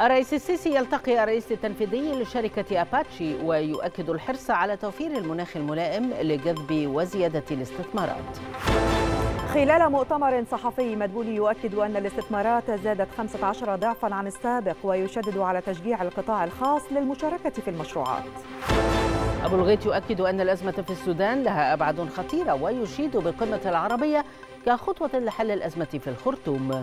الرئيس السيسي يلتقي الرئيس التنفيذي لشركة أباتشي ويؤكد الحرص على توفير المناخ الملائم لجذب وزيادة الاستثمارات خلال مؤتمر صحفي مدبولي يؤكد أن الاستثمارات زادت 15 ضعفا عن السابق ويشدد على تشجيع القطاع الخاص للمشاركة في المشروعات أبو الغيت يؤكد أن الأزمة في السودان لها أبعاد خطيرة ويشيد بالقمة العربية كخطوة لحل الأزمة في الخرطوم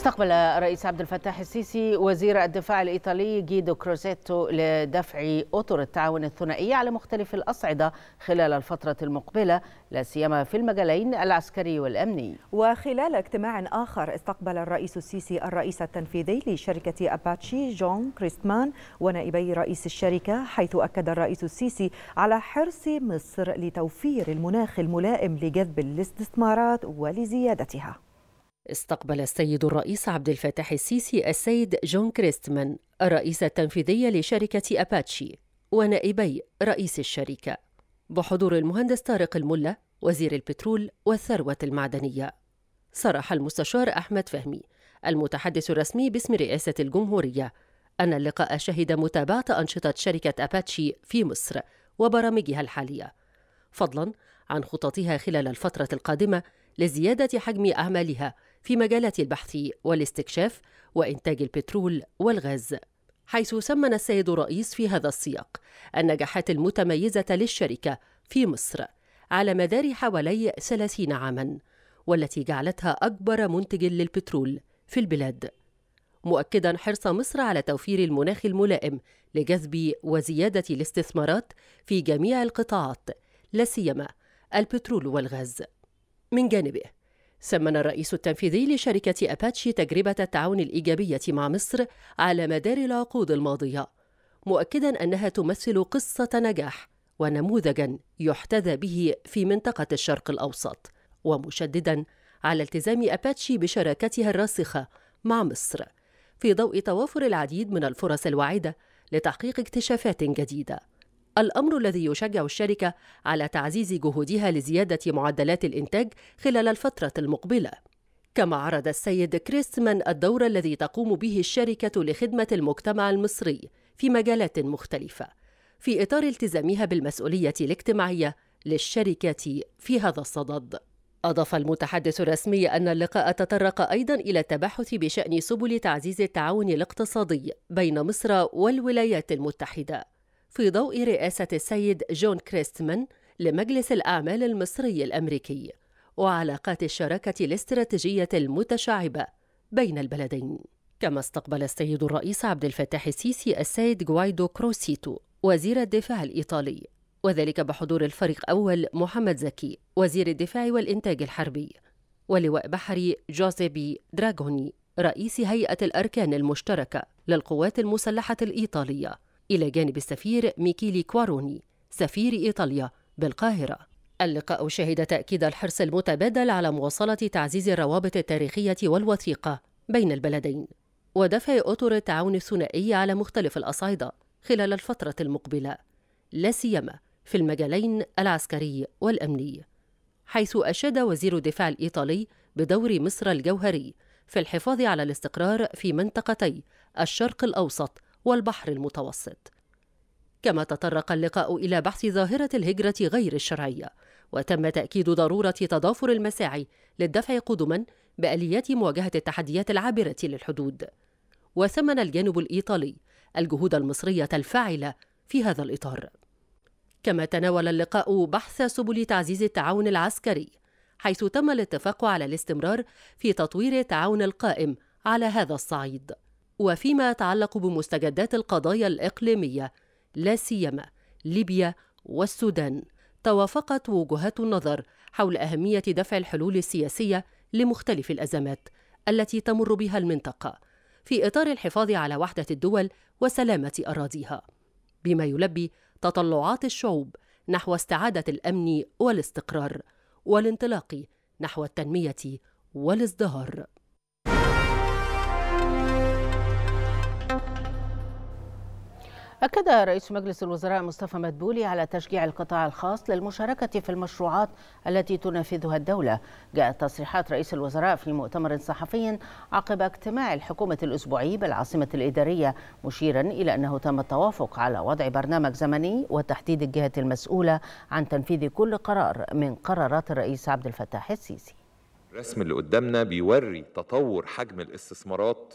استقبل الرئيس عبد الفتاح السيسي وزير الدفاع الإيطالي جيدو كروزيتو لدفع أطر التعاون الثنائي على مختلف الأصعدة خلال الفترة المقبلة لا سيما في المجالين العسكري والأمني وخلال اجتماع آخر استقبل الرئيس السيسي الرئيس التنفيذي لشركة أباتشي جون كريستمان ونائبي رئيس الشركة حيث أكد الرئيس السيسي على حرص مصر لتوفير المناخ الملائم لجذب الاستثمارات ولزيادتها استقبل السيد الرئيس عبد الفتاح السيسي السيد جون كريستمان الرئيس التنفيذي لشركة أباتشي ونائبي رئيس الشركة بحضور المهندس طارق الملا وزير البترول والثروة المعدنية صرح المستشار أحمد فهمي المتحدث الرسمي باسم رئاسة الجمهورية أن اللقاء شهد متابعة أنشطة شركة أباتشي في مصر وبرامجها الحالية فضلا عن خططها خلال الفترة القادمة لزيادة حجم أعمالها في مجالات البحث والاستكشاف وإنتاج البترول والغاز حيث سمن السيد الرئيس في هذا السياق النجاحات المتميزة للشركة في مصر على مدار حوالي 30 عاماً والتي جعلتها أكبر منتج للبترول في البلاد مؤكدا حرص مصر على توفير المناخ الملائم لجذب وزيادة الاستثمارات في جميع القطاعات لا سيما البترول والغاز من جانبه سمن الرئيس التنفيذي لشركة أباتشي تجربة التعاون الإيجابية مع مصر على مدار العقود الماضية مؤكدا أنها تمثل قصة نجاح ونموذجا يحتذى به في منطقة الشرق الأوسط ومشددا على التزام أباتشي بشراكتها الراسخة مع مصر في ضوء توافر العديد من الفرص الواعدة لتحقيق اكتشافات جديدة الأمر الذي يشجع الشركة على تعزيز جهودها لزيادة معدلات الإنتاج خلال الفترة المقبلة. كما عرض السيد كريستمان الدور الذي تقوم به الشركة لخدمة المجتمع المصري في مجالات مختلفة، في إطار التزامها بالمسؤولية الاجتماعية للشركة في هذا الصدد. أضاف المتحدث الرسمي أن اللقاء تطرق أيضا إلى التباحث بشأن سبل تعزيز التعاون الاقتصادي بين مصر والولايات المتحدة. في ضوء رئاسة السيد جون كريستمان لمجلس الأعمال المصري الأمريكي وعلاقات الشراكة الاستراتيجية المتشعبة بين البلدين كما استقبل السيد الرئيس عبد الفتاح السيسي السيد جوايدو كروسيتو وزير الدفاع الإيطالي وذلك بحضور الفريق أول محمد زكي وزير الدفاع والإنتاج الحربي ولواء بحري جوزيبي دراغوني رئيس هيئة الأركان المشتركة للقوات المسلحة الإيطالية إلى جانب السفير ميكيلي كواروني سفير إيطاليا بالقاهرة اللقاء شهد تأكيد الحرص المتبادل على مواصلة تعزيز الروابط التاريخية والوثيقة بين البلدين ودفع أطر التعاون الثنائي على مختلف الأصعدة خلال الفترة المقبلة لا سيما في المجالين العسكري والأمني حيث أشاد وزير الدفاع الإيطالي بدور مصر الجوهري في الحفاظ على الاستقرار في منطقتي الشرق الأوسط والبحر المتوسط كما تطرق اللقاء إلى بحث ظاهرة الهجرة غير الشرعية وتم تأكيد ضرورة تضافر المساعي للدفع قدما بآليات مواجهة التحديات العابرة للحدود وثمن الجانب الإيطالي الجهود المصرية الفاعلة في هذا الإطار كما تناول اللقاء بحث سبل تعزيز التعاون العسكري حيث تم الاتفاق على الاستمرار في تطوير التعاون القائم على هذا الصعيد وفيما يتعلق بمستجدات القضايا الإقليمية لا سيما ليبيا والسودان توافقت وجهات النظر حول أهمية دفع الحلول السياسية لمختلف الأزمات التي تمر بها المنطقة في إطار الحفاظ على وحدة الدول وسلامة أراضيها بما يلبي تطلعات الشعوب نحو استعادة الأمن والاستقرار والانطلاق نحو التنمية والازدهار أكد رئيس مجلس الوزراء مصطفى مدبولي على تشجيع القطاع الخاص للمشاركة في المشروعات التي تنفذها الدولة جاءت تصريحات رئيس الوزراء في مؤتمر صحفي عقب اجتماع الحكومة الأسبوعي بالعاصمة الإدارية مشيرا إلى أنه تم التوافق على وضع برنامج زمني وتحديد الجهة المسؤولة عن تنفيذ كل قرار من قرارات الرئيس عبد الفتاح السيسي الرسم اللي قدامنا بيوري تطور حجم الاستثمارات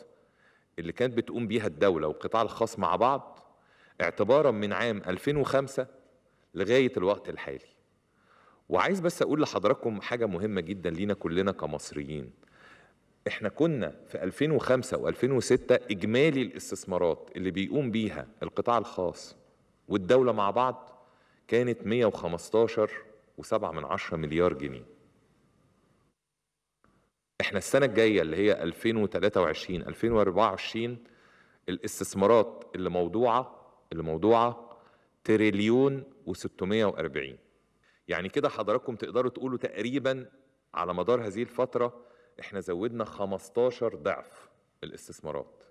اللي كانت بتقوم بيها الدولة والقطاع الخاص مع بعض اعتبارا من عام 2005 لغاية الوقت الحالي وعايز بس أقول لحضراتكم حاجة مهمة جدا لينا كلنا كمصريين احنا كنا في 2005 و2006 إجمالي الاستثمارات اللي بيقوم بيها القطاع الخاص والدولة مع بعض كانت 115 و7 من عشرة مليار جنيه احنا السنة الجاية اللي هي 2023 2024 الاستثمارات اللي موضوعة اللي موضوعة تريليون و640 يعني كده حضراتكم تقدروا تقولوا تقريبا على مدار هذه الفترة احنا زودنا 15 ضعف الاستثمارات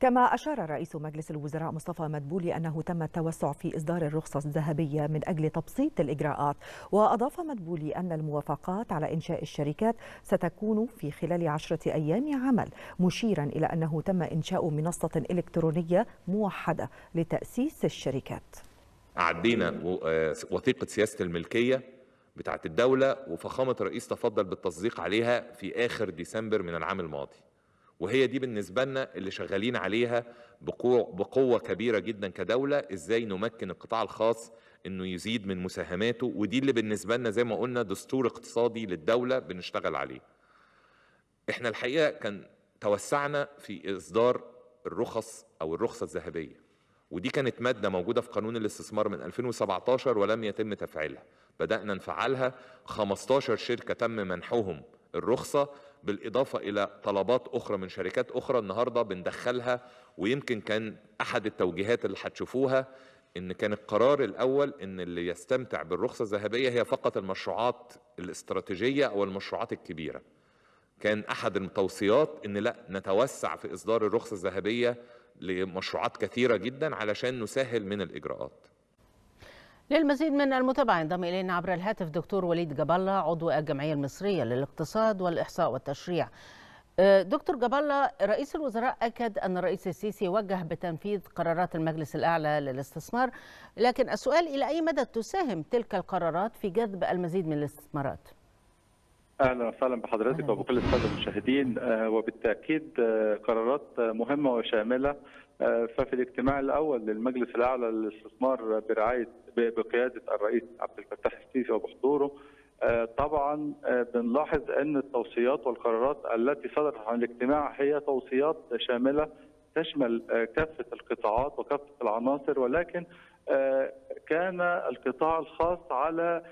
كما أشار رئيس مجلس الوزراء مصطفى مدبولي أنه تم التوسع في إصدار الرخصة الذهبية من أجل تبسيط الإجراءات وأضاف مدبولي أن الموافقات على إنشاء الشركات ستكون في خلال عشرة أيام عمل مشيرا إلى أنه تم إنشاء منصة إلكترونية موحدة لتأسيس الشركات عدينا آه، وثيقة سياسة الملكية بتاعت الدولة وفخامة الرئيس تفضل بالتصديق عليها في آخر ديسمبر من العام الماضي وهي دي بالنسبة لنا اللي شغالين عليها بقوة كبيرة جدا كدولة ازاي نمكن القطاع الخاص انه يزيد من مساهماته ودي اللي بالنسبة لنا زي ما قلنا دستور اقتصادي للدولة بنشتغل عليه احنا الحقيقة كان توسعنا في اصدار الرخص او الرخصة الذهبية ودي كانت مادة موجودة في قانون الاستثمار من 2017 ولم يتم تفعيلها بدأنا نفعلها 15 شركة تم منحهم الرخصة بالاضافه الى طلبات اخرى من شركات اخرى النهارده بندخلها ويمكن كان احد التوجيهات اللي هتشوفوها ان كان القرار الاول ان اللي يستمتع بالرخصه الذهبيه هي فقط المشروعات الاستراتيجيه او المشروعات الكبيره كان احد التوصيات ان لا نتوسع في اصدار الرخصه الذهبيه لمشروعات كثيره جدا علشان نسهل من الاجراءات للمزيد من المتابعة ينضم إلينا عبر الهاتف دكتور وليد جبلة عضو الجمعية المصرية للاقتصاد والإحصاء والتشريع آه، دكتور جبلة رئيس الوزراء أكد أن الرئيس السيسي وجه بتنفيذ قرارات المجلس الأعلى للاستثمار لكن السؤال إلى أي مدى تساهم تلك القرارات في جذب المزيد من الاستثمارات؟ اهلا وسهلا بحضرتك وبكل الساده المشاهدين آه، وبالتاكيد آه، قرارات مهمه وشامله آه، ففي الاجتماع الاول للمجلس الاعلى للاستثمار برعايه بقياده الرئيس عبد الفتاح السيسي وبحضوره آه، طبعا آه، بنلاحظ ان التوصيات والقرارات التي صدرت عن الاجتماع هي توصيات شامله تشمل كافه القطاعات وكافه العناصر ولكن كان القطاع الخاص على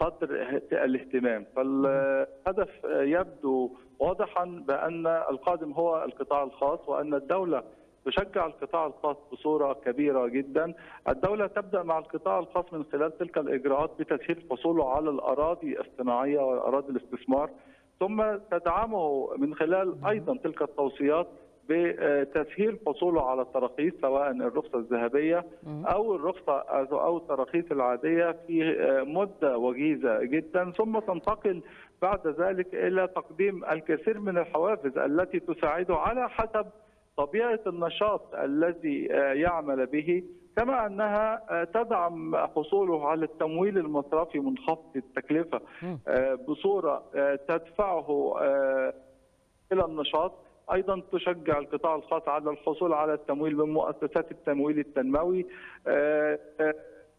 صدر الاهتمام فالهدف يبدو واضحا بان القادم هو القطاع الخاص وان الدوله تشجع القطاع الخاص بصوره كبيره جدا الدوله تبدا مع القطاع الخاص من خلال تلك الاجراءات بتسهيل حصوله على الاراضي الصناعيه واراضي الاستثمار ثم تدعمه من خلال ايضا تلك التوصيات بتسهيل حصوله على التراخيص سواء الرخصه الذهبيه او الرخصه او التراخيص العاديه في مده وجيزه جدا ثم تنتقل بعد ذلك الى تقديم الكثير من الحوافز التي تساعده على حسب طبيعه النشاط الذي آه، يعمل به كما انها آه، تدعم حصوله على التمويل المصرفي منخفض التكلفه آه، بصوره تدفعه الى النشاط ايضا تشجع القطاع الخاص على الحصول على التمويل من مؤسسات التمويل التنموي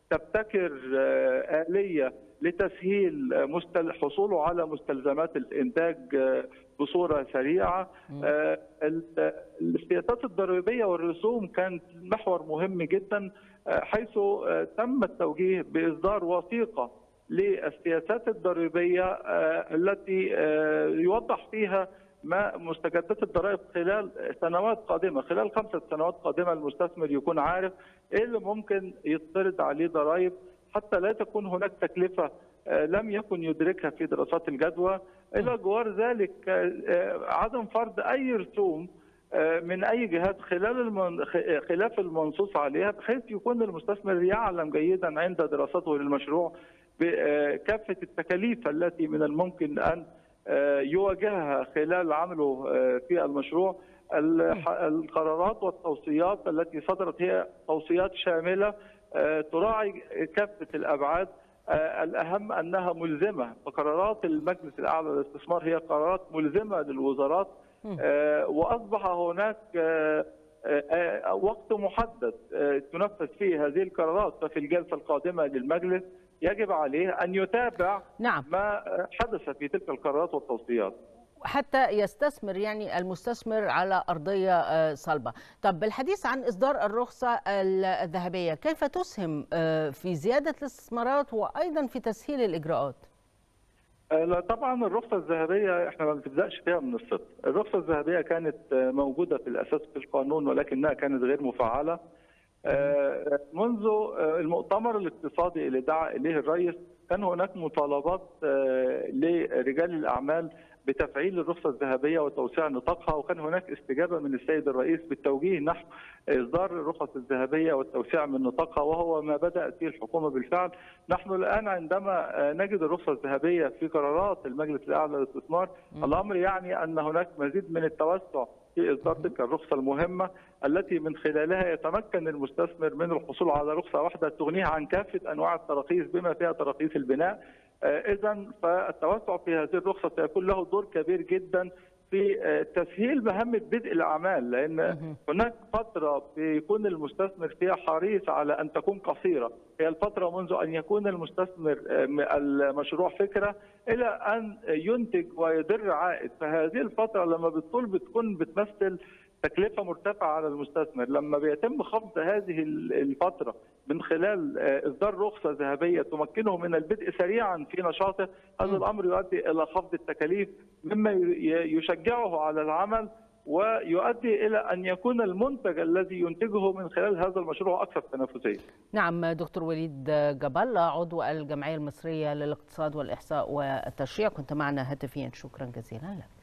تبتكر اليه لتسهيل حصوله على مستلزمات الانتاج بصوره سريعه آه، الاستياتات الضريبيه والرسوم كانت محور مهم جدا آه، حيث آه، تم التوجيه باصدار وثيقه للسياسات الضريبيه التي يوضح فيها ما مستجدات الضرائب خلال سنوات قادمه خلال خمسه سنوات قادمه المستثمر يكون عارف ايه اللي ممكن يتفرض عليه ضرائب حتى لا تكون هناك تكلفه آه، لم يكن يدركها في دراسات الجدوى الى جوار ذلك آه، آه، عدم فرض اي رسوم من اي جهات خلال المن... خلاف المنصوص عليها بحيث يكون المستثمر يعلم جيدا عند دراسته للمشروع بكافه التكاليف التي من الممكن ان يواجهها خلال عمله في المشروع القرارات والتوصيات التي صدرت هي توصيات شامله تراعي كافه الابعاد آه، الأهم أنها ملزمة فقرارات المجلس الأعلى للاستثمار هي قرارات ملزمة للوزارات آه، وأصبح هناك آه، وقت محدد تنفذ فيه هذه القرارات ففي الجلسة القادمة للمجلس يجب عليه أن يتابع نعم. ما حدث في تلك القرارات والتوصيات حتى يستثمر يعني المستثمر على أرضية آه، صلبة طب بالحديث عن إصدار الرخصة الذهبية كيف تسهم آه، في زيادة الاستثمارات وأيضا في تسهيل الإجراءات؟ آه، لا طبعا الرخصة الذهبية احنا ما بنبدأش فيها من الصفر، الرخصة الذهبية كانت موجودة في الأساس في القانون ولكنها كانت غير مفعلة. منذ المؤتمر الاقتصادي اللي دعا إليه الرئيس كان هناك مطالبات لرجال الأعمال بتفعيل الرخصه الذهبيه وتوسيع نطاقها وكان هناك استجابه من السيد الرئيس بالتوجيه نحو اصدار الرخص الذهبيه والتوسيع من نطاقها وهو ما بدات فيه الحكومه بالفعل نحن الان عندما نجد الرخصه الذهبيه في قرارات المجلس الاعلى للاستثمار الامر يعني ان هناك مزيد من التوسع في اصدار تلك الرخصه المهمه التي من خلالها يتمكن المستثمر من الحصول على رخصه واحده تغنيه عن كافه انواع التراخيص بما فيها تراخيص البناء آه، اذا فالتوسع في هذه الرخصه سيكون له دور كبير جدا في آه، تسهيل مهمة بدء الأعمال لأن هناك فترة بيكون المستثمر فيها حريص على أن تكون قصيرة هي الفترة منذ أن يكون المستثمر آه، المشروع فكرة إلى أن ينتج ويدر عائد فهذه الفترة لما بتطول بتكون بتمثل تكلفه مرتفعه على المستثمر لما بيتم خفض هذه الفتره من خلال آه، اصدار رخصه ذهبيه تمكنه من البدء سريعا في نشاطه هذا الامر يؤدي الى خفض التكاليف مما يشجعه على العمل ويؤدي الى ان يكون المنتج الذي ينتجه من خلال هذا المشروع اكثر تنافسيه. نعم دكتور وليد جبل عضو الجمعيه المصريه للاقتصاد والاحصاء والتشريع كنت معنا هاتفيا شكرا جزيلا لك.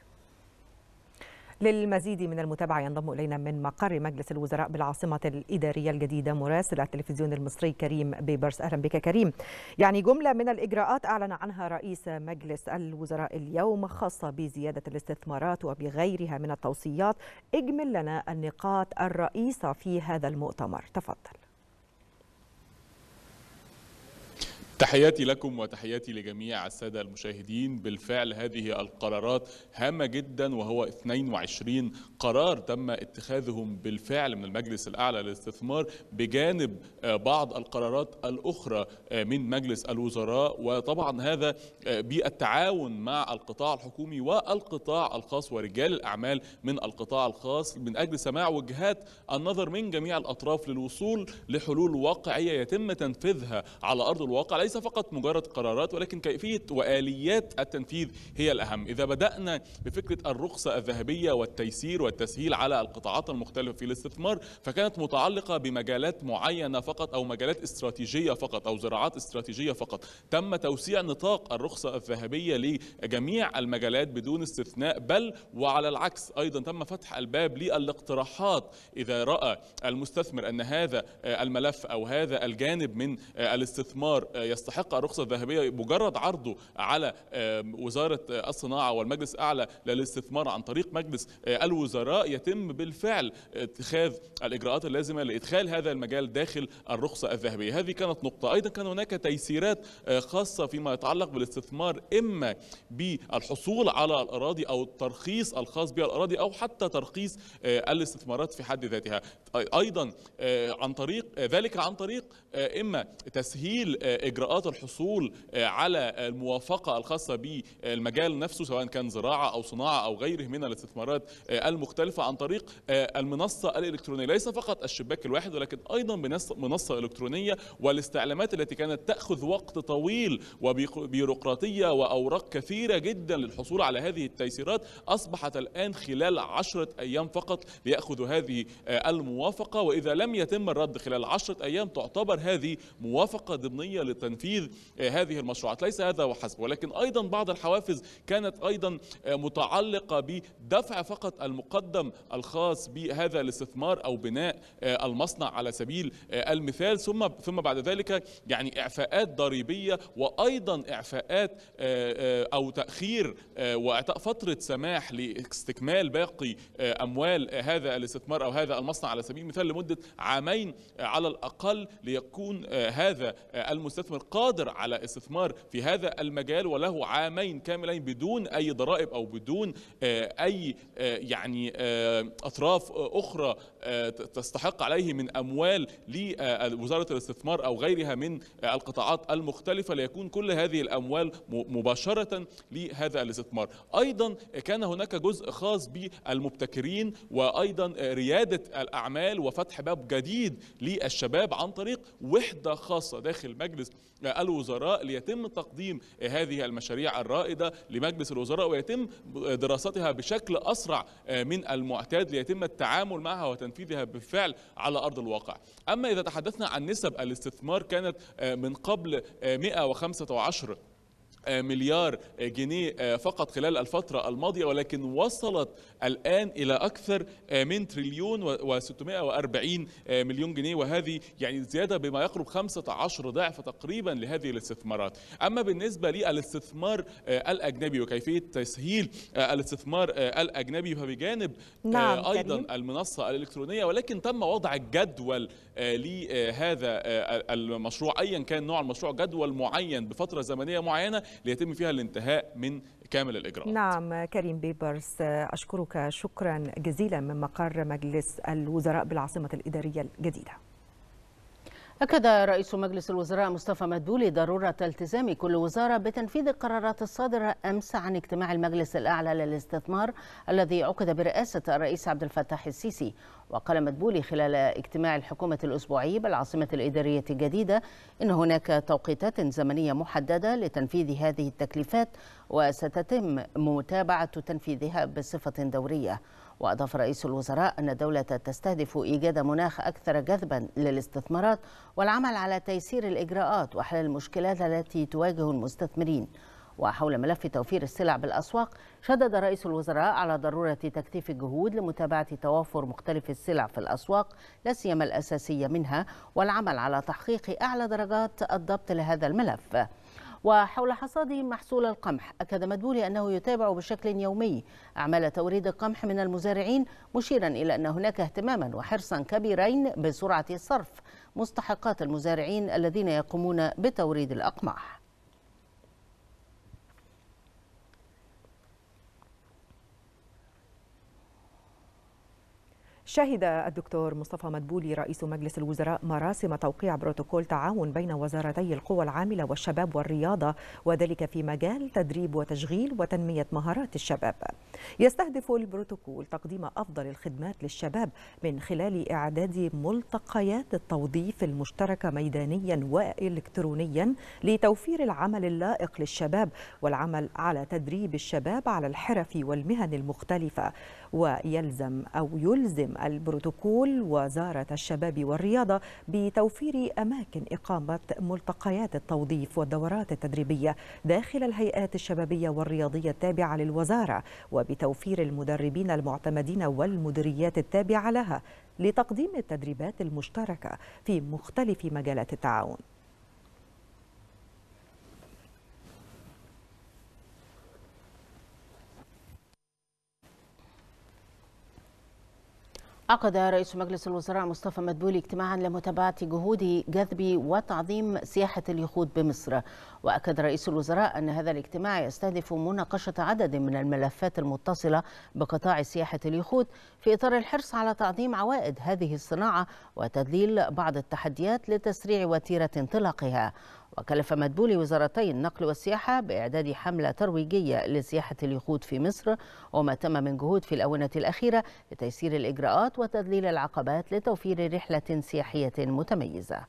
للمزيد من المتابعة ينضم إلينا من مقر مجلس الوزراء بالعاصمة الإدارية الجديدة مراسل التلفزيون المصري كريم بيبرس أهلا بك كريم يعني جملة من الإجراءات أعلن عنها رئيس مجلس الوزراء اليوم خاصة بزيادة الاستثمارات وبغيرها من التوصيات اجمل لنا النقاط الرئيسة في هذا المؤتمر تفضل تحياتي لكم وتحياتي لجميع السادة المشاهدين بالفعل هذه القرارات هامة جدا وهو 22 قرار تم اتخاذهم بالفعل من المجلس الأعلى للاستثمار بجانب آه، بعض القرارات الأخرى آه، من مجلس الوزراء وطبعا هذا آه، بالتعاون مع القطاع الحكومي والقطاع الخاص ورجال الأعمال من القطاع الخاص من أجل سماع وجهات النظر من جميع الأطراف للوصول لحلول واقعية يتم تنفيذها على أرض الواقع ليس فقط مجرد قرارات ولكن كيفية وآليات التنفيذ هي الأهم إذا بدأنا بفكرة الرخصة الذهبية والتيسير والتسهيل على القطاعات المختلفة في الاستثمار فكانت متعلقة بمجالات معينة فقط أو مجالات استراتيجية فقط أو زراعات استراتيجية فقط تم توسيع نطاق الرخصة الذهبية لجميع المجالات بدون استثناء بل وعلى العكس أيضا تم فتح الباب للاقتراحات إذا رأى المستثمر أن هذا الملف أو هذا الجانب من الاستثمار يستحق الرخصة الذهبية مجرد عرضه على وزارة آه، الصناعة والمجلس الأعلى للاستثمار عن طريق مجلس آه، الوزراء يتم بالفعل اتخاذ الإجراءات اللازمة لإدخال هذا المجال داخل الرخصة الذهبية هذه كانت نقطة أيضا كان هناك تيسيرات آه، خاصة فيما يتعلق بالاستثمار إما بالحصول على الأراضي أو الترخيص الخاص بالأراضي أو حتى ترخيص الاستثمارات في حد ذاتها أيضا عن طريق ذلك عن طريق إما تسهيل إجراءات اجراءات الحصول آه، على الموافقه الخاصه بالمجال نفسه سواء كان زراعه او صناعه او غيره من الاستثمارات آه، المختلفه عن طريق آه، المنصه الالكترونيه ليس فقط الشباك الواحد ولكن ايضا منصه الكترونيه والاستعلامات التي كانت تاخذ وقت طويل وبيروقراطيه واوراق كثيره جدا للحصول على هذه التيسيرات اصبحت الان خلال عشره ايام فقط لياخذوا هذه الموافقه واذا لم يتم الرد خلال عشره ايام تعتبر هذه موافقه ضمنيه لتنفيذ تنفيذ آه، هذه المشروعات ليس هذا وحسب ولكن أيضا بعض الحوافز كانت أيضا آه، متعلقة بدفع فقط المقدم الخاص بهذا الاستثمار أو بناء آه، المصنع على سبيل المثال ثم ثم بعد ذلك يعني إعفاءات ضريبية وأيضا إعفاءات أو تأخير وإعطاء فترة سماح لاستكمال باقي أموال هذا الاستثمار أو هذا المصنع على سبيل المثال لمدة عامين على الأقل ليكون هذا المستثمر القادر على استثمار في هذا المجال وله عامين كاملين بدون أي ضرائب أو بدون آه، أي آه، يعني آه، أطراف أخرى آه، تستحق عليه من اموال لوزاره آه، آه، الاستثمار او غيرها من القطاعات المختلفه ليكون كل هذه الاموال مباشره لهذا الاستثمار. ايضا كان هناك جزء خاص بالمبتكرين وايضا رياده الاعمال وفتح باب جديد للشباب عن طريق وحده خاصه داخل مجلس الوزراء ليتم تقديم هذه المشاريع الرائده لمجلس الوزراء ويتم دراستها بشكل اسرع من المعتاد ليتم التعامل معها وتنفيذها تنفيذها بالفعل على أرض الواقع أما إذا تحدثنا عن نسب الاستثمار كانت آه، من قبل 115 آه، آه، مليار آه، جنيه آه، فقط خلال الفترة الماضية ولكن وصلت الآن إلى أكثر من تريليون و640 مليون جنيه وهذه يعني زيادة بما يقرب 15 ضعف تقريبا لهذه الاستثمارات أما بالنسبة للاستثمار الأجنبي وكيفية تسهيل الاستثمار الأجنبي فبجانب نعم أيضا كريم. المنصة الإلكترونية ولكن تم وضع جدول لهذا المشروع أيا كان نوع المشروع جدول معين بفترة زمنية معينة ليتم فيها الانتهاء من كامل الإجراءات نعم كريم بيبرس أشكرك شكرا جزيلا من مقر مجلس الوزراء بالعاصمة الإدارية الجديدة أكد رئيس مجلس الوزراء مصطفى مدبولي ضرورة التزام كل وزارة بتنفيذ القرارات الصادرة أمس عن اجتماع المجلس الأعلى للاستثمار الذي عقد برئاسة الرئيس عبد الفتاح السيسي وقال مدبولي خلال اجتماع الحكومة الأسبوعي بالعاصمة الإدارية الجديدة إن هناك توقيتات زمنية محددة لتنفيذ هذه التكليفات وستتم متابعة تنفيذها بصفة دورية وأضاف رئيس الوزراء أن الدولة تستهدف إيجاد مناخ أكثر جذبا للاستثمارات والعمل على تيسير الإجراءات وحل المشكلات التي تواجه المستثمرين وحول ملف توفير السلع بالأسواق شدد رئيس الوزراء على ضرورة تكثيف الجهود لمتابعة توافر مختلف السلع في الأسواق لا سيما الأساسية منها والعمل على تحقيق أعلى درجات الضبط لهذا الملف وحول حصاد محصول القمح أكد مدبولي أنه يتابع بشكل يومي أعمال توريد القمح من المزارعين مشيرا إلى أن هناك اهتماما وحرصا كبيرين بسرعة صرف مستحقات المزارعين الذين يقومون بتوريد الأقمح شهد الدكتور مصطفى مدبولي رئيس مجلس الوزراء مراسم توقيع بروتوكول تعاون بين وزارتي القوى العاملة والشباب والرياضة وذلك في مجال تدريب وتشغيل وتنمية مهارات الشباب يستهدف البروتوكول تقديم أفضل الخدمات للشباب من خلال إعداد ملتقيات التوظيف المشتركة ميدانيا وإلكترونيا لتوفير العمل اللائق للشباب والعمل على تدريب الشباب على الحرف والمهن المختلفة ويلزم أو يلزم البروتوكول وزارة الشباب والرياضة بتوفير أماكن إقامة ملتقيات التوظيف والدورات التدريبية داخل الهيئات الشبابية والرياضية التابعة للوزارة وبتوفير المدربين المعتمدين والمديريات التابعة لها لتقديم التدريبات المشتركة في مختلف مجالات التعاون عقد رئيس مجلس الوزراء مصطفى مدبولي اجتماعا لمتابعة جهود جذب وتعظيم سياحة اليخوت بمصر وأكد رئيس الوزراء أن هذا الاجتماع يستهدف مناقشة عدد من الملفات المتصلة بقطاع سياحة اليخوت في إطار الحرص على تعظيم عوائد هذه الصناعة وتذليل بعض التحديات لتسريع وتيرة انطلاقها وكلف مدبولي وزارتي النقل والسياحة بإعداد حملة ترويجية لسياحة اليخوت في مصر وما تم من جهود في الأونة الأخيرة لتيسير الإجراءات وتذليل العقبات لتوفير رحلة سياحية متميزة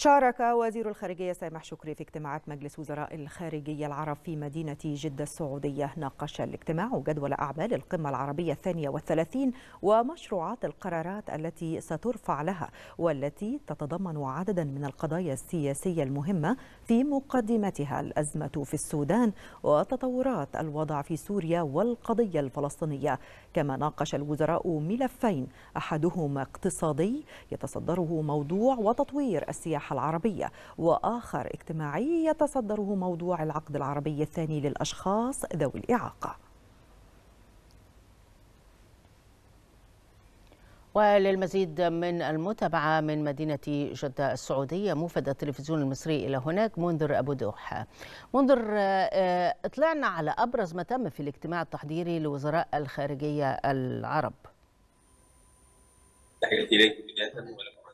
شارك وزير الخارجية سامح شكري في اجتماعات مجلس وزراء الخارجية العرب في مدينة جدة السعودية ناقش الاجتماع جدول أعمال القمة العربية الثانية والثلاثين ومشروعات القرارات التي سترفع لها والتي تتضمن عددا من القضايا السياسية المهمة في مقدمتها الأزمة في السودان وتطورات الوضع في سوريا والقضية الفلسطينية كما ناقش الوزراء ملفين أحدهما اقتصادي يتصدره موضوع وتطوير السياحة الساحة العربية وآخر اجتماعي يتصدره موضوع العقد العربي الثاني للأشخاص ذوي الإعاقة وللمزيد من المتابعة من مدينة جدة السعودية موفد التلفزيون المصري إلى هناك منذر أبو دوحة منذر آه، اطلعنا على أبرز ما تم في الاجتماع التحضيري لوزراء الخارجية العرب تحياتي إليكم بداية ولكم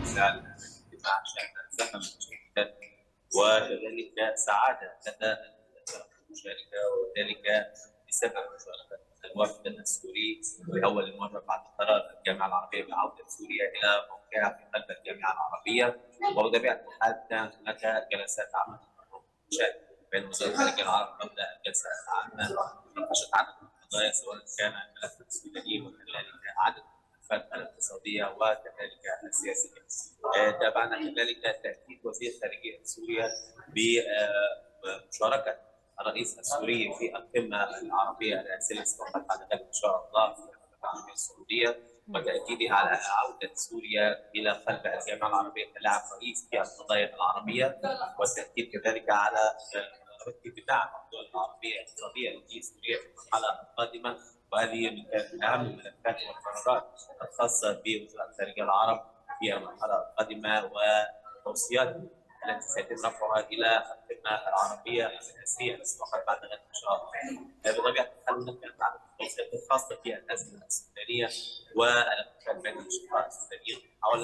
أعزائي المشاركات وكذلك سعاده لدى المشاركه وذلك بسبب مشاركه الوفد السوري وهو مرة بعد قرار الجامعه العربيه بعوده سوريا الى موقعها في قلب الجامعه العربيه وبطبيعه الحال كان هناك جلسات عمل بين وزاره الخارجيه العرب قبل الجلسه العامه ناقشت عدد من القضايا سواء كان الملف السوداني وكذلك عدد فتحا الاقتصادية وكذلك السياسية. آه، تابعنا كذلك تاكيد وزير خارجيه سوريا بمشاركه آه، الرئيس السوري في القمه العربيه الرئاسيه ستقام بعد ذلك ان شاء الله في العربيه السعوديه. وتأكيده على عودة سوريا إلى قلب الجامعة العربية كلاعب رئيس في القضايا العربية والتأكيد كذلك على آه، رد دعم الدول العربية الاقتصادية لسوريا في المرحلة القادمة وهذه من اهم الملفات والقرارات الخاصه بوزاره الخارجيه العرب في المرحله القادمه والتوصيات التي سيتم رفعها الى الخدمه العربيه الاساسيه التي ستقام بعد غد ان شاء الله. بطبيعه الحال نتكلم عن التوصيات الخاصه في الازمه الاستثنائيه والانتقال بين الشقراء السودانيين حول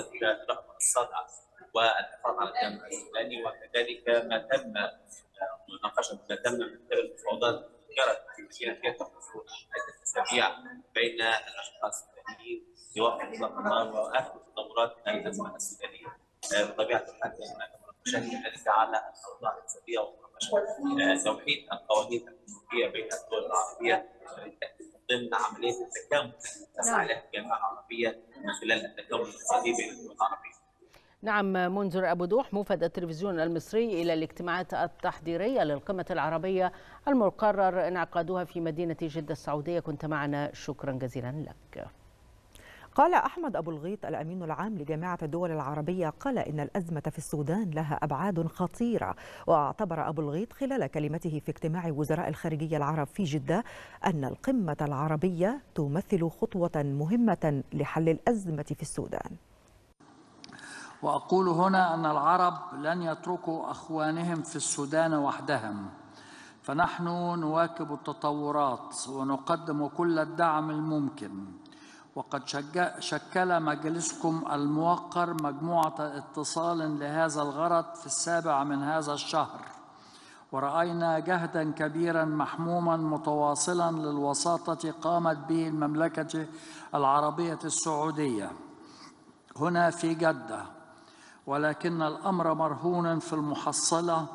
رقم الصدع والحفاظ على الدعم السوداني وكذلك ما تم مناقشه ما تم من قبل المفاوضات جرت عدة اسابيع بين الاشخاص السودانيين سواء اطلاق النار واخر تطورات الازمه السودانيه بطبيعه الحال المشكل الذي على الاوضاع الاقتصاديه ومناقشه توحيد القوانين الحقوقيه بين الدول العربيه ضمن عمليه التكامل التي تسعى لها الجامعه العربيه من خلال التكامل الاقتصادي بين الدول العربيه. نعم منذر أبو دوح موفد التلفزيون المصري إلى الاجتماعات التحضيرية للقمة العربية المقرر انعقادها في مدينة جدة السعودية كنت معنا شكرا جزيلا لك قال أحمد أبو الغيط الأمين العام لجامعة الدول العربية قال إن الأزمة في السودان لها أبعاد خطيرة واعتبر أبو الغيط خلال كلمته في اجتماع وزراء الخارجية العرب في جدة أن القمة العربية تمثل خطوة مهمة لحل الأزمة في السودان وأقول هنا أن العرب لن يتركوا أخوانهم في السودان وحدهم فنحن نواكب التطورات ونقدم كل الدعم الممكن وقد شكل مجلسكم الموقر مجموعة اتصال لهذا الغرض في السابع من هذا الشهر ورأينا جهدا كبيرا محموما متواصلا للوساطة قامت به المملكة العربية السعودية هنا في جدة ولكن الامر مرهون في المحصله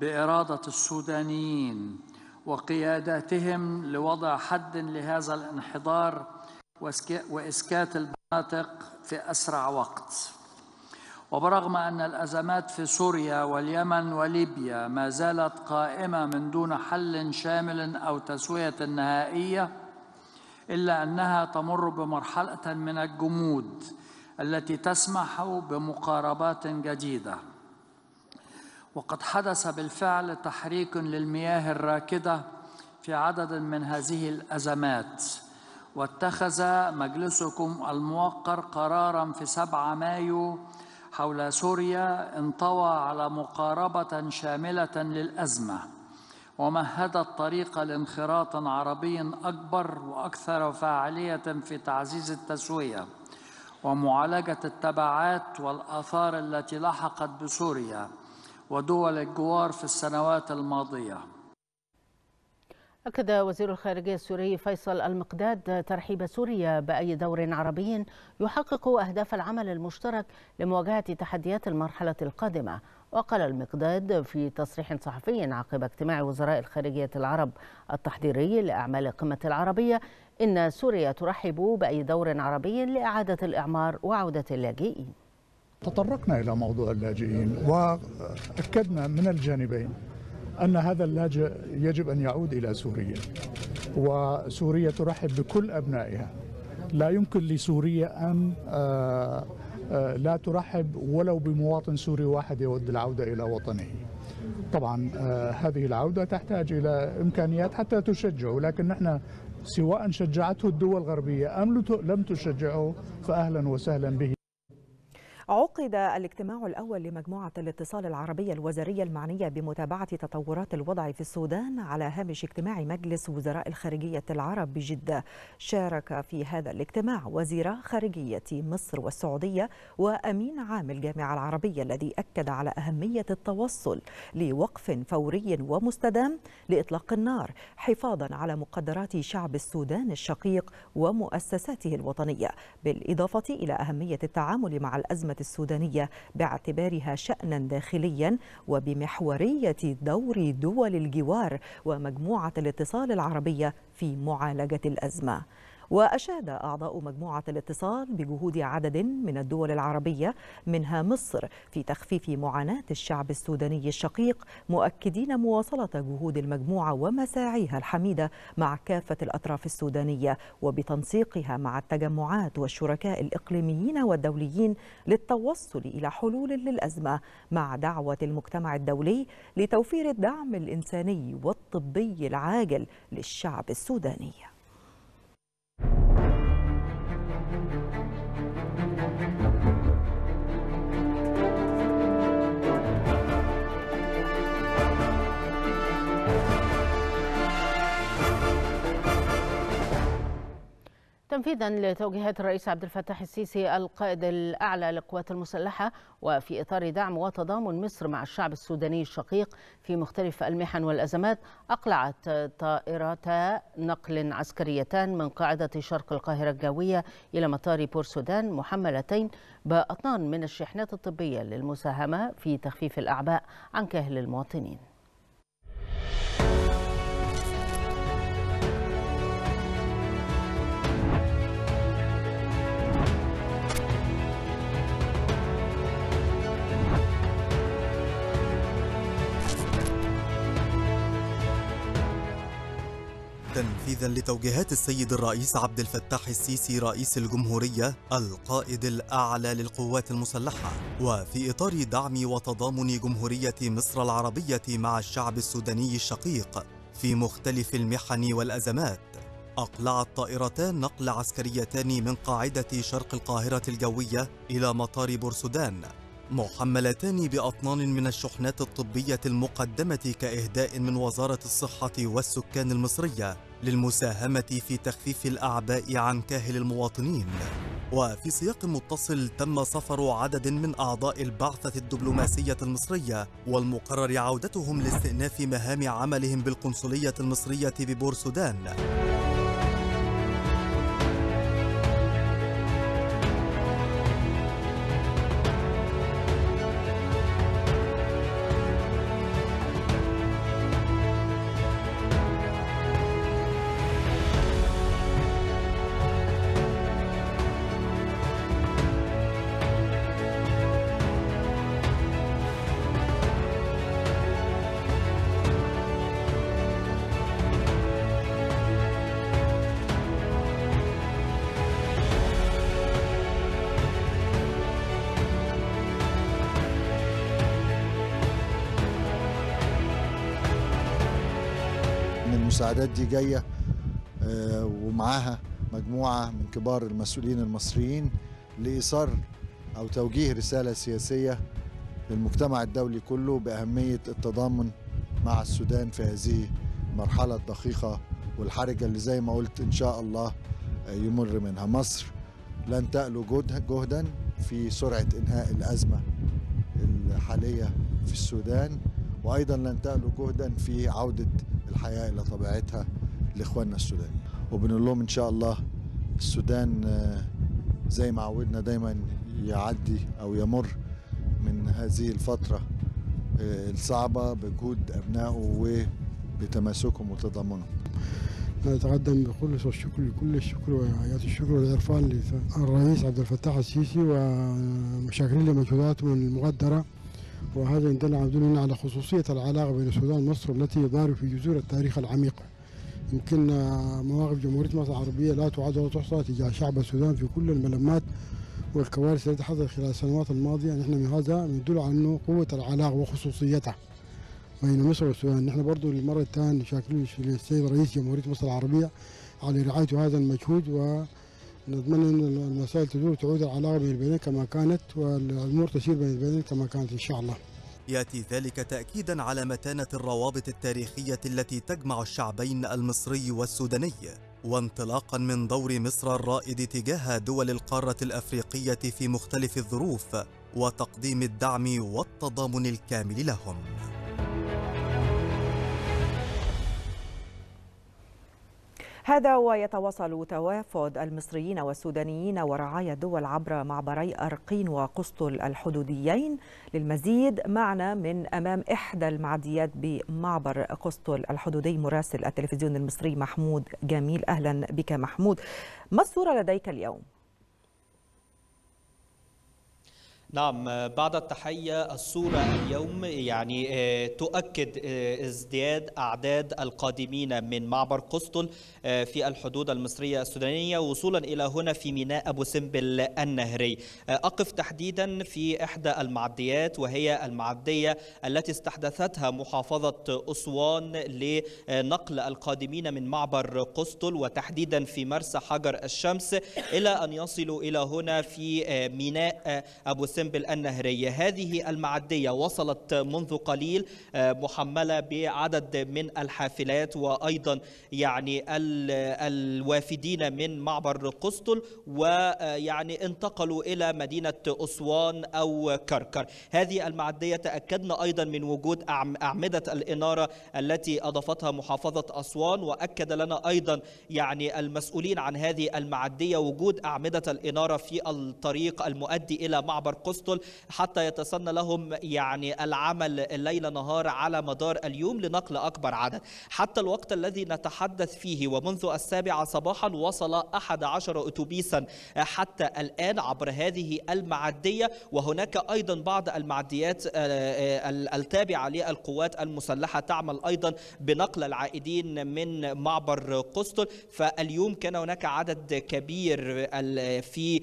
باراده السودانيين وقياداتهم لوضع حد لهذا الانحدار واسكات المناطق في اسرع وقت وبرغم ان الازمات في سوريا واليمن وليبيا ما زالت قائمه من دون حل شامل او تسويه نهائيه الا انها تمر بمرحله من الجمود التي تسمح بمقاربات جديده وقد حدث بالفعل تحريك للمياه الراكده في عدد من هذه الازمات واتخذ مجلسكم الموقر قرارا في 7 مايو حول سوريا انطوى على مقاربه شامله للازمه ومهد الطريق لانخراط عربي اكبر واكثر فاعليه في تعزيز التسويه ومعالجة التبعات والآثار التي لحقت بسوريا ودول الجوار في السنوات الماضية أكد وزير الخارجية السوري فيصل المقداد ترحيب سوريا بأي دور عربي يحقق أهداف العمل المشترك لمواجهة تحديات المرحلة القادمة وقال المقداد في تصريح صحفي عقب اجتماع وزراء الخارجية العرب التحضيري لأعمال القمة العربية إن سوريا ترحب بأي دور عربي لإعادة الإعمار وعودة اللاجئين تطرقنا إلى موضوع اللاجئين وأكدنا من الجانبين أن هذا اللاجئ يجب أن يعود إلى سوريا وسوريا ترحب بكل أبنائها لا يمكن لسوريا أن آه، آه، لا ترحب ولو بمواطن سوري واحد يود العودة إلى وطنه طبعا آه، هذه العودة تحتاج إلى إمكانيات حتى تشجع لكن نحن سواء شجعته الدول الغربية أم لم تشجعه فأهلا وسهلا به عقد الاجتماع الأول لمجموعة الاتصال العربية الوزارية المعنية بمتابعة تطورات الوضع في السودان على هامش اجتماع مجلس وزراء الخارجية العرب بجدة شارك في هذا الاجتماع وزيرا خارجية مصر والسعودية وأمين عام الجامعة العربية الذي أكد على أهمية التوصل لوقف فوري ومستدام لإطلاق النار حفاظا على مقدرات شعب السودان الشقيق ومؤسساته الوطنية بالإضافة إلى أهمية التعامل مع الأزمة السودانية باعتبارها شأنا داخليا وبمحورية دور دول الجوار ومجموعة الاتصال العربية في معالجة الأزمة وأشاد أعضاء مجموعة الاتصال بجهود عدد من الدول العربية منها مصر في تخفيف معاناة الشعب السوداني الشقيق مؤكدين مواصلة جهود المجموعة ومساعيها الحميدة مع كافة الأطراف السودانية وبتنسيقها مع التجمعات والشركاء الإقليميين والدوليين للتوصل إلى حلول للأزمة مع دعوة المجتمع الدولي لتوفير الدعم الإنساني والطبي العاجل للشعب السوداني تنفيذا لتوجيهات الرئيس عبد الفتاح السيسي القائد الاعلى للقوات المسلحه وفي اطار دعم وتضامن مصر مع الشعب السوداني الشقيق في مختلف المحن والازمات اقلعت طائرتا نقل عسكريتان من قاعده شرق القاهره الجويه الى مطار بور سودان محملتين باطنان من الشحنات الطبيه للمساهمه في تخفيف الاعباء عن كاهل المواطنين. تنفيذا لتوجيهات السيد الرئيس عبد الفتاح السيسي رئيس الجمهورية القائد الأعلى للقوات المسلحة وفي إطار دعم وتضامن جمهورية مصر العربية مع الشعب السوداني الشقيق في مختلف المحن والأزمات أقلعت طائرتان نقل عسكريتان من قاعدة شرق القاهرة الجوية إلى مطار بورسودان محملتان بأطنان من الشحنات الطبية المقدمة كإهداء من وزارة الصحة والسكان المصرية للمساهمة في تخفيف الأعباء عن كاهل المواطنين وفي سياق متصل تم سفر عدد من أعضاء البعثة الدبلوماسية المصرية والمقرر عودتهم لاستئناف مهام عملهم بالقنصلية المصرية ببورسودان المساعدات دي جايه آه، ومعاها مجموعه من كبار المسؤولين المصريين لايصال او توجيه رساله سياسيه للمجتمع الدولي كله باهميه التضامن مع السودان في هذه المرحله الدقيقه والحرجه اللي زي ما قلت ان شاء الله آه، يمر منها مصر لن تألو جهدا في سرعه انهاء الازمه الحاليه في السودان وايضا لن تألو جهدا في عوده الحياه الى طبيعتها لاخواننا السودانيين وبنقول لهم ان شاء الله السودان آه، زي ما عودنا دايما يعدي او يمر من هذه الفتره آه، الصعبه بجهود ابنائه وبتماسكهم وتضامنهم نتقدم بكل الشكر كل الشكر وعيات الشكر والإرفان للرئيس عبد الفتاح السيسي ومشاكرين المجهودات المقدرة وهذا يدل دل على خصوصية العلاقة بين السودان ومصر التي يدار في جذور التاريخ العميق يمكن مواقف جمهورية مصر العربية لا تعد ولا تحصى تجاه شعب السودان في كل الملمات والكوارث التي حدثت خلال السنوات الماضية نحن من هذا يدل على أنه قوة العلاقة وخصوصيتها بين مصر والسودان نحن برضو للمرة الثانية شاكرين السيد رئيس جمهورية مصر العربية على رعاية هذا المجهود و نتمنى أن المسائل تدور وتعود العلاقة بين البلدين كما كانت والأمور تسير بين البلدين كما كانت إن شاء الله ياتي ذلك تاكيدا على متانه الروابط التاريخيه التي تجمع الشعبين المصري والسوداني وانطلاقا من دور مصر الرائد تجاه دول القاره الافريقيه في مختلف الظروف وتقديم الدعم والتضامن الكامل لهم هذا ويتواصل توافد المصريين والسودانيين ورعايا الدول عبر معبري أرقين وقسطل الحدوديين للمزيد معنا من أمام إحدى المعديات بمعبر قسطل الحدودي مراسل التلفزيون المصري محمود جميل أهلا بك محمود ما الصورة لديك اليوم؟ نعم آه، بعد التحية الصورة اليوم يعني آه، تؤكد آه، ازدياد أعداد القادمين من معبر قسطل في الحدود المصرية السودانية وصولا إلى هنا في ميناء أبو سمبل النهري أقف تحديدا في إحدى المعديات وهي المعدية التي استحدثتها محافظة أسوان لنقل القادمين من معبر قسطل وتحديدا في مرسى حجر الشمس إلى أن يصلوا إلى هنا في ميناء أبو سمبل قنبل النهرية هذه المعدية وصلت منذ قليل آه، محملة بعدد من الحافلات وأيضا يعني الوافدين من معبر قسطل ويعني آه، انتقلوا إلى مدينة أسوان أو كركر هذه المعدية تأكدنا أيضا من وجود أعمدة الإنارة التي أضافتها محافظة أسوان وأكد لنا أيضا يعني المسؤولين عن هذه المعدية وجود أعمدة الإنارة في الطريق المؤدي إلى معبر قسطل الأبوستل حتى يتسنى لهم يعني العمل الليل نهار على مدار اليوم لنقل أكبر عدد حتى الوقت الذي نتحدث فيه ومنذ السابعة صباحا وصل أحد عشر أتوبيسا حتى الآن عبر هذه المعدية وهناك أيضا بعض المعديات آه، آه، التابعة للقوات المسلحة تعمل أيضا بنقل العائدين من معبر قسطل فاليوم كان هناك عدد كبير في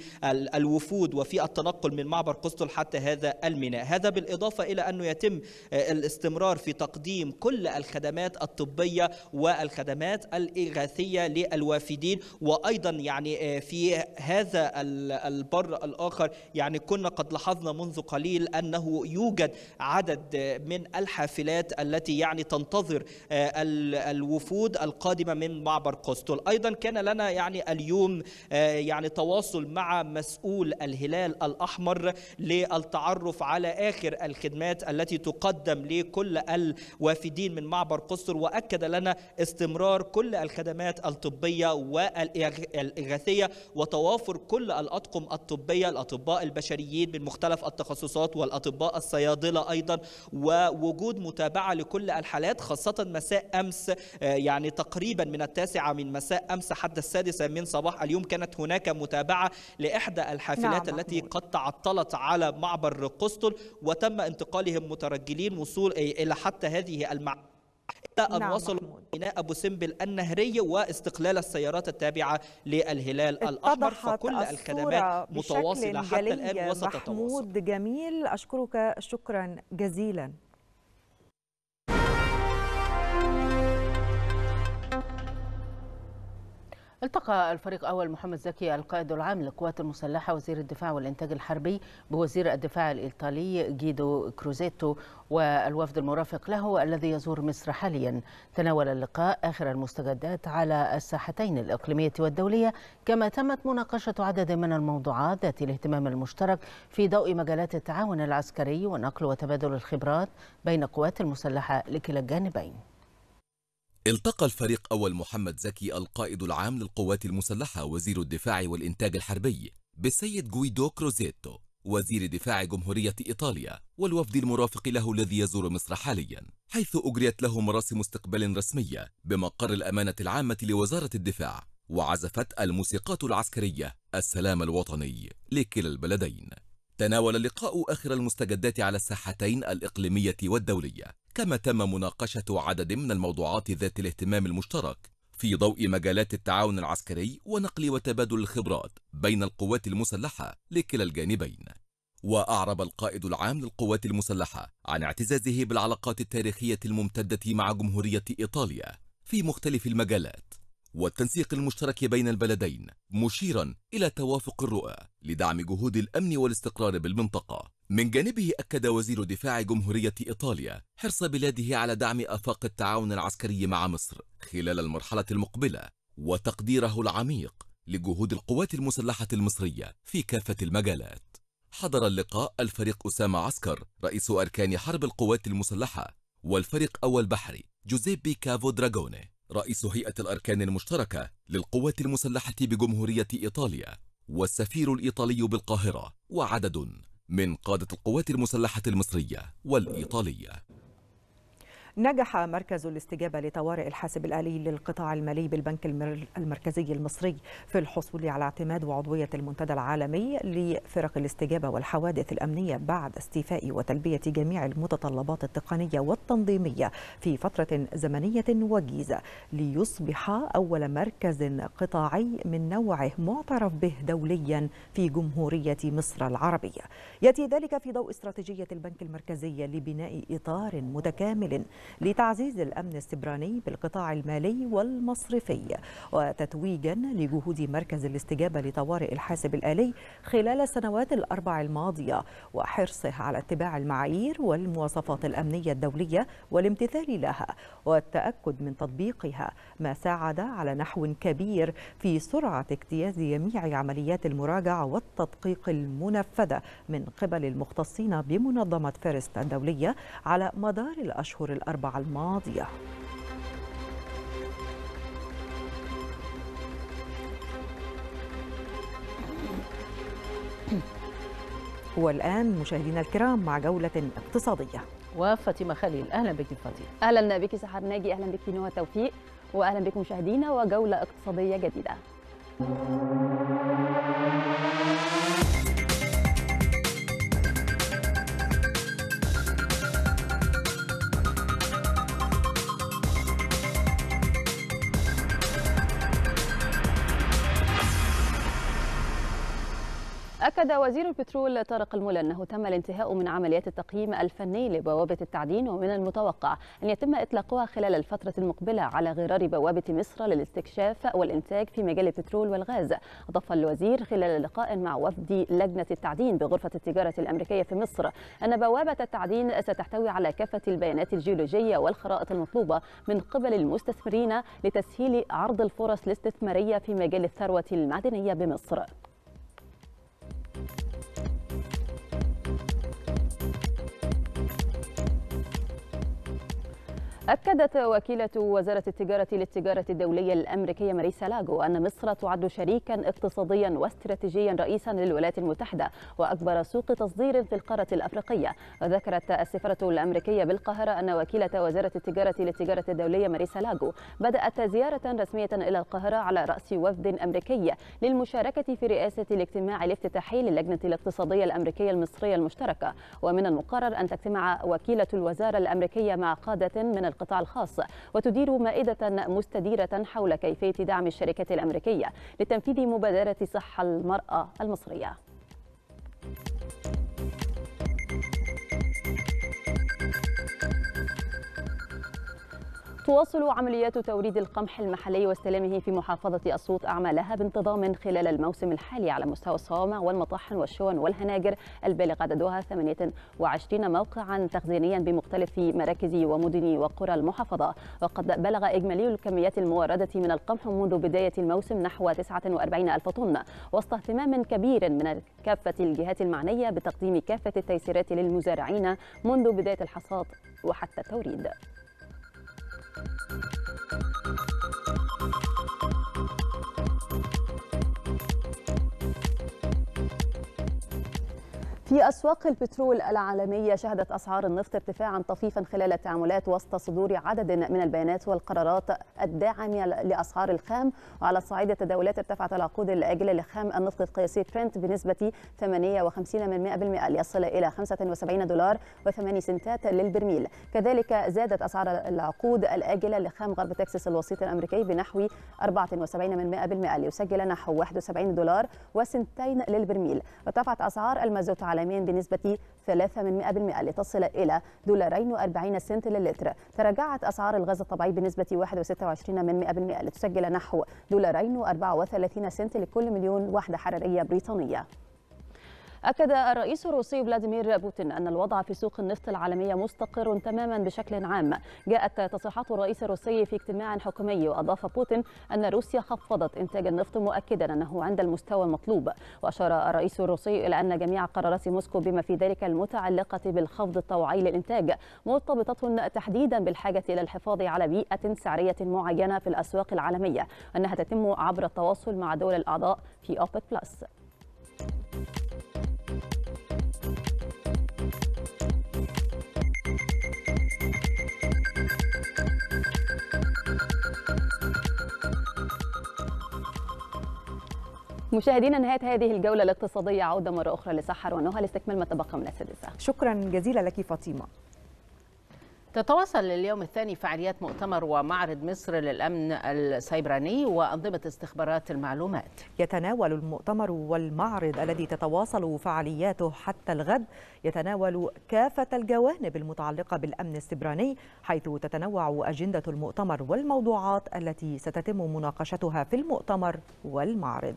الوفود وفي التنقل من معبر القسطل حتى هذا الميناء هذا بالإضافة إلى أنه يتم آه، الاستمرار في تقديم كل الخدمات الطبية والخدمات الإغاثية للوافدين وأيضا يعني آه، في هذا البر الآخر يعني كنا قد لاحظنا منذ قليل أنه يوجد عدد آه، من الحافلات التي يعني تنتظر الوفود القادمة من معبر قسطل أيضا كان لنا يعني اليوم يعني تواصل مع مسؤول الهلال الأحمر للتعرف على آخر الخدمات التي تقدم لكل الوافدين من معبر قصر وأكد لنا استمرار كل الخدمات الطبية والإغاثية وتوافر كل الأطقم الطبية الأطباء البشريين من مختلف التخصصات والأطباء الصيادلة أيضا ووجود متابعة لكل الحالات خاصة مساء أمس آه، يعني تقريبا من التاسعة من مساء أمس حتى السادسة من صباح اليوم كانت هناك متابعة لإحدى الحافلات نعم التي قد تعطلت الضغط على معبر قسطل وتم انتقالهم مترجلين وصول إلى حتى هذه المعبر إلى أن نعم وصلوا ميناء أبو سمبل النهري واستقلال السيارات التابعة للهلال الأحمر فكل الخدمات متواصلة حتى الآن وسط محمود جميل أشكرك شكرا جزيلا التقى الفريق أول محمد زكي القائد العام للقوات المسلحة وزير الدفاع والإنتاج الحربي بوزير الدفاع الإيطالي جيدو كروزيتو والوفد المرافق له الذي يزور مصر حاليا تناول اللقاء آخر المستجدات على الساحتين الإقليمية والدولية كما تمت مناقشة عدد من الموضوعات ذات الاهتمام المشترك في ضوء مجالات التعاون العسكري ونقل وتبادل الخبرات بين القوات المسلحة لكلا الجانبين التقى الفريق أول محمد زكي القائد العام للقوات المسلحة وزير الدفاع والإنتاج الحربي بالسيد جويدو كروزيتو وزير دفاع جمهورية إيطاليا والوفد المرافق له الذي يزور مصر حاليا حيث أجريت له مراسم استقبال رسمية بمقر الأمانة العامة لوزارة الدفاع وعزفت الموسيقات العسكرية السلام الوطني لكلا البلدين تناول اللقاء آخر المستجدات على الساحتين الإقليمية والدولية كما تم مناقشة عدد من الموضوعات ذات الاهتمام المشترك في ضوء مجالات التعاون العسكري ونقل وتبادل الخبرات بين القوات المسلحة لكلا الجانبين وأعرب القائد العام للقوات المسلحة عن اعتزازه بالعلاقات التاريخية الممتدة مع جمهورية إيطاليا في مختلف المجالات والتنسيق المشترك بين البلدين مشيرا إلى توافق الرؤى لدعم جهود الأمن والاستقرار بالمنطقة من جانبه أكد وزير دفاع جمهورية إيطاليا حرص بلاده على دعم أفاق التعاون العسكري مع مصر خلال المرحلة المقبلة وتقديره العميق لجهود القوات المسلحة المصرية في كافة المجالات حضر اللقاء الفريق أسامة عسكر رئيس أركان حرب القوات المسلحة والفريق أول بحري جوزيبي كافو دراجوني رئيس هيئة الأركان المشتركة للقوات المسلحة بجمهورية إيطاليا والسفير الإيطالي بالقاهرة وعدد من قادة القوات المسلحة المصرية والإيطالية نجح مركز الاستجابة لطوارئ الحاسب الآلي للقطاع المالي بالبنك المركزي المصري في الحصول على اعتماد وعضوية المنتدى العالمي لفرق الاستجابة والحوادث الأمنية بعد استيفاء وتلبية جميع المتطلبات التقنية والتنظيمية في فترة زمنية وجيزة ليصبح أول مركز قطاعي من نوعه معترف به دوليا في جمهورية مصر العربية يأتي ذلك في ضوء استراتيجية البنك المركزي لبناء إطار متكامل لتعزيز الأمن السبراني بالقطاع المالي والمصرفي وتتويجا لجهود مركز الاستجابة لطوارئ الحاسب الآلي خلال السنوات الأربع الماضية وحرصه على اتباع المعايير والمواصفات الأمنية الدولية والامتثال لها والتأكد من تطبيقها ما ساعد على نحو كبير في سرعة اجتياز جميع عمليات المراجعة والتدقيق المنفذة من قبل المختصين بمنظمة فيرست الدولية على مدار الأشهر الأربع الأربعة الماضية والآن مشاهدينا الكرام مع جولة اقتصادية وفاطمة خليل أهلا بك فاطمة أهلا بك سحر ناجي أهلا بك نوى توفيق وأهلا بكم مشاهدينا وجولة اقتصادية جديدة أكد وزير البترول طارق المولى أنه تم الانتهاء من عمليات التقييم الفني لبوابة التعدين ومن المتوقع أن يتم إطلاقها خلال الفترة المقبلة على غرار بوابة مصر للاستكشاف والإنتاج في مجال البترول والغاز أضاف الوزير خلال لقاء مع وفد لجنة التعدين بغرفة التجارة الأمريكية في مصر أن بوابة التعدين ستحتوي على كافة البيانات الجيولوجية والخرائط المطلوبة من قبل المستثمرين لتسهيل عرض الفرص الاستثمارية في مجال الثروة المعدنية بمصر أكدت وكيلة وزارة التجارة للتجارة الدولية الأمريكية ماريسا لاجو أن مصر تعد شريكا اقتصاديا واستراتيجيا رئيسا للولايات المتحدة وأكبر سوق تصدير في القارة الأفريقية وذكرت السفارة الأمريكية بالقاهرة أن وكيلة وزارة التجارة للتجارة الدولية ماريسا لاجو بدأت زيارة رسمية إلى القاهرة على رأس وفد أمريكي للمشاركة في رئاسة الاجتماع الافتتاحي للجنة الاقتصادية الأمريكية المصرية المشتركة ومن المقرر أن تجتمع وكيلة الوزارة الأمريكية مع قادة من القاهرة القطاع الخاص وتدير مائدة مستديرة حول كيفية دعم الشركة الأمريكية لتنفيذ مبادرة صحة المرأة المصرية تواصل عمليات توريد القمح المحلي واستلامه في محافظة أسوط أعمالها بانتظام خلال الموسم الحالي على مستوى الصوامع والمطاحن والشون والهناجر البالغ عددها 28 موقعا تخزينيا بمختلف مراكز ومدن وقرى المحافظة وقد بلغ إجمالي الكميات الموردة من القمح منذ بداية الموسم نحو 49 ألف طن وسط اهتمام كبير من كافة الجهات المعنية بتقديم كافة التيسيرات للمزارعين منذ بداية الحصاد وحتى التوريد في أسواق البترول العالمية شهدت أسعار النفط ارتفاعا طفيفا خلال التعاملات وسط صدور عدد من البيانات والقرارات الداعمة لأسعار الخام وعلى صعيد التداولات ارتفعت العقود الآجلة لخام النفط القياسي برنت بنسبة 58 ليصل إلى 75 دولار و8 سنتات للبرميل كذلك زادت أسعار العقود الآجلة لخام غرب تكساس الوسيط الأمريكي بنحو 74 ليسجل نحو 71 دولار وسنتين للبرميل ارتفعت أسعار المازوت على عالميا بنسبة 3 من 100% لتصل إلى دولارين و40 سنت للتر تراجعت أسعار الغاز الطبيعي بنسبة 1.26 من 100% لتسجل نحو دولارين و34 سنت لكل مليون وحدة حرارية بريطانية أكد الرئيس الروسي فلاديمير بوتين أن الوضع في سوق النفط العالمية مستقر تماما بشكل عام جاءت تصريحات الرئيس الروسي في اجتماع حكومي وأضاف بوتين أن روسيا خفضت إنتاج النفط مؤكدا أنه عند المستوى المطلوب وأشار الرئيس الروسي إلى أن جميع قرارات موسكو بما في ذلك المتعلقة بالخفض الطوعي للإنتاج مرتبطة تحديدا بالحاجة إلى الحفاظ على بيئة سعرية معينة في الأسواق العالمية أنها تتم عبر التواصل مع دول الأعضاء في أوبك بلس مشاهدينا نهاية هذه الجولة الاقتصادية عودة مرة أخرى لسحر ونهى لاستكمال ما تبقى من السادسة شكرا جزيلا لك فاطمة تتواصل لليوم الثاني فعاليات مؤتمر ومعرض مصر للأمن السيبراني وأنظمة استخبارات المعلومات يتناول المؤتمر والمعرض الذي تتواصل فعالياته حتى الغد يتناول كافة الجوانب المتعلقة بالأمن السيبراني حيث تتنوع أجندة المؤتمر والموضوعات التي ستتم مناقشتها في المؤتمر والمعرض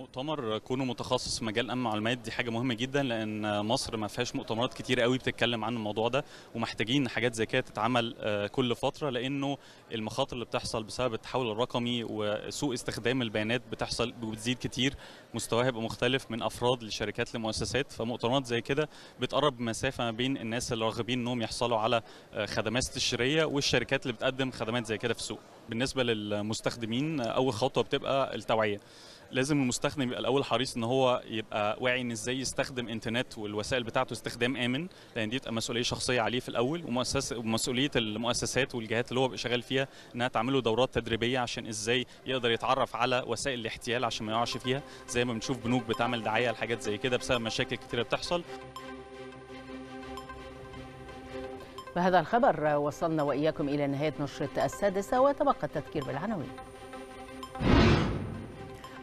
مؤتمر كونه متخصص في مجال امن المعلومات دي حاجه مهمه جدا لان مصر ما فيهاش مؤتمرات كتير قوي بتتكلم عن الموضوع ده ومحتاجين حاجات زي كده تتعمل آه، كل فتره لانه المخاطر اللي بتحصل بسبب التحول الرقمي وسوء استخدام البيانات بتحصل وبتزيد كتير مستواها يبقى مختلف من افراد لشركات لمؤسسات فمؤتمرات زي كده بتقرب مسافه ما بين الناس اللي راغبين انهم يحصلوا على آه، خدمات استشاريه والشركات اللي بتقدم خدمات زي كده في السوق بالنسبه للمستخدمين آه، اول خطوه بتبقى التوعيه لازم المستخدم يبقى الاول حريص ان هو يبقى واعي ان ازاي يستخدم انترنت والوسائل بتاعته استخدام امن لان دي بتبقى مسؤوليه شخصيه عليه في الاول ومسؤوليه المؤسسات والجهات اللي هو بيبقى شغال فيها انها تعمل له دورات تدريبيه عشان ازاي يقدر يتعرف على وسائل الاحتيال عشان ما يقعش فيها زي ما بنشوف بنوك بتعمل دعايه لحاجات زي كده بسبب مشاكل كتيره بتحصل بهذا الخبر وصلنا واياكم الى نهايه نشره السادسه وتبقى التذكير بالعناوين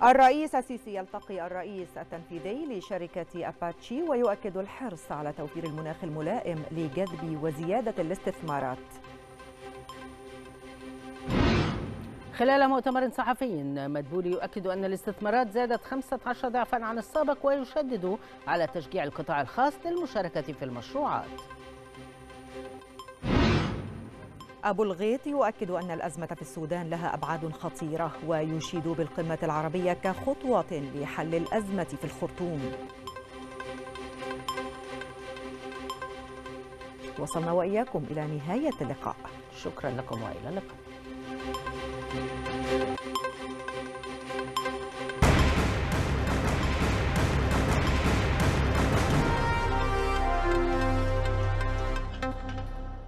الرئيس السيسي يلتقي الرئيس التنفيذي لشركة أباتشي ويؤكد الحرص على توفير المناخ الملائم لجذب وزيادة الاستثمارات خلال مؤتمر صحفي مدبولي يؤكد أن الاستثمارات زادت 15 ضعفا عن السابق ويشدد على تشجيع القطاع الخاص للمشاركة في المشروعات أبو الغيط يؤكد أن الأزمة في السودان لها أبعاد خطيرة ويشيد بالقمة العربية كخطوة لحل الأزمة في الخرطوم وصلنا وإياكم إلى نهاية اللقاء شكرا لكم وإلى اللقاء